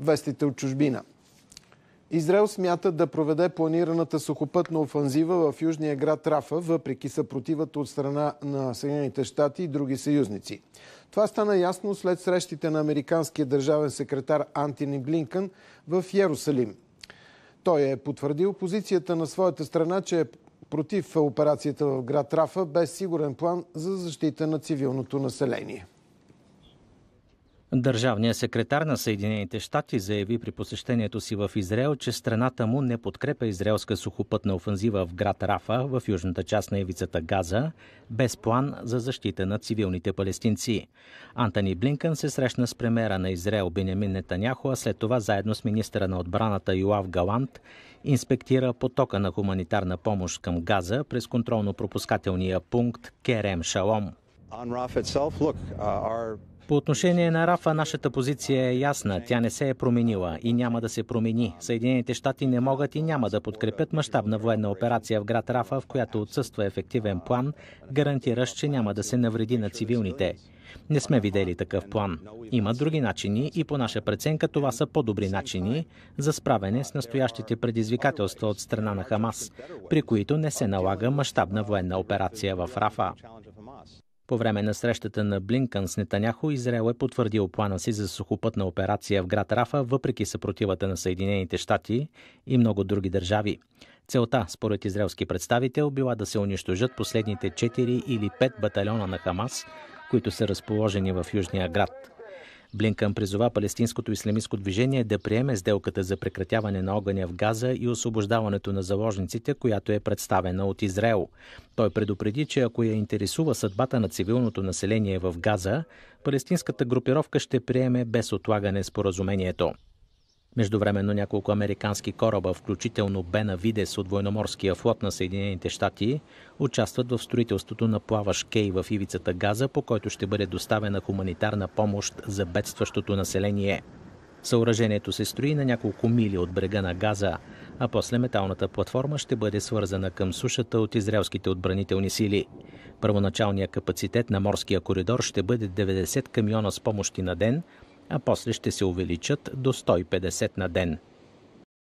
Вестите от чужбина. Израел смята да проведе планираната сухопътна офанзива в южния град Рафа, въпреки съпротивата от страна на Съединените щати и други съюзници. Това стана ясно след срещите на американския държавен секретар Антони Блинкън в Ярусалим. Той е потвърдил позицията на своята страна, че е против операцията в град Рафа без сигурен план за защита на цивилното население. Държавният секретар на Съединените щати заяви при посещението си в Израел, че страната му не подкрепя израелска сухопътна офанзива в град Рафа в южната част на явицата Газа, без план за защита на цивилните палестинци. Антони Блинкън се срещна с премера на Израел Бенемин Нетаняхо, а след това заедно с министра на отбраната Юав Галант инспектира потока на хуманитарна помощ към Газа през контролно-пропускателния пункт Керем Шалом. По отношение на Рафа, нашата позиция е ясна. Тя не се е променила и няма да се промени. Съединените щати не могат и няма да подкрепят мащабна военна операция в град Рафа, в която отсъства ефективен план, гарантиращ, че няма да се навреди на цивилните. Не сме видели такъв план. Има други начини и по наша преценка това са по-добри начини за справене с настоящите предизвикателства от страна на Хамас, при които не се налага мащабна военна операция в Рафа. По време на срещата на Блинкън с Нетаняхо, Израел е потвърдил плана си за сухопътна операция в град Рафа, въпреки съпротивата на Съединените щати и много други държави. Целта, според израелски представител, била да се унищожат последните 4 или 5 батальона на Хамас, които са разположени в Южния град. Блинкън призова палестинското ислямистско движение да приеме сделката за прекратяване на огъня в Газа и освобождаването на заложниците, която е представена от Израел. Той предупреди, че ако я интересува съдбата на цивилното население в Газа, палестинската групировка ще приеме без отлагане споразумението. Междувременно няколко американски кораба, включително Бена Видес от военноморския флот на Съединените щати, участват в строителството на плаваш кей в ивицата Газа, по който ще бъде доставена хуманитарна помощ за бедстващото население. Съоръжението се строи на няколко мили от брега на Газа, а после металната платформа ще бъде свързана към сушата от израелските отбранителни сили. Първоначалният капацитет на морския коридор ще бъде 90 камиона с помощи на ден, а после ще се увеличат до 150 на ден.